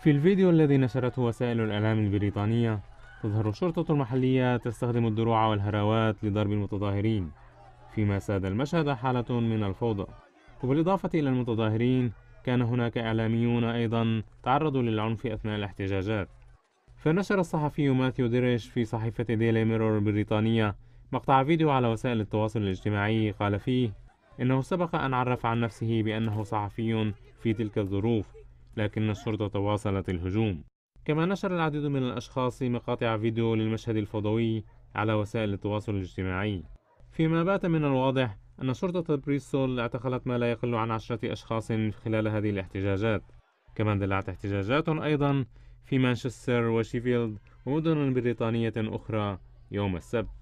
في الفيديو الذي نشرته وسائل الإعلام البريطانية تظهر الشرطة المحلية تستخدم الدروع والهراوات لضرب المتظاهرين فيما ساد المشهد حالة من الفوضى وبالإضافة إلى المتظاهرين كان هناك إعلاميون أيضا تعرضوا للعنف أثناء الاحتجاجات فنشر الصحفي ماثيو ديريش في صحيفة ديلي ميرور البريطانية مقطع فيديو على وسائل التواصل الاجتماعي قال فيه إنه سبق أن عرف عن نفسه بأنه صحفي في تلك الظروف لكن الشرطة تواصلت الهجوم كما نشر العديد من الأشخاص مقاطع فيديو للمشهد الفضوي على وسائل التواصل الاجتماعي فيما بات من الواضح أن شرطة بريستول اعتقلت ما لا يقل عن عشرة أشخاص خلال هذه الاحتجاجات كما اندلعت احتجاجات أيضا في مانشستر وشيفيلد ومدن بريطانية أخرى يوم السبت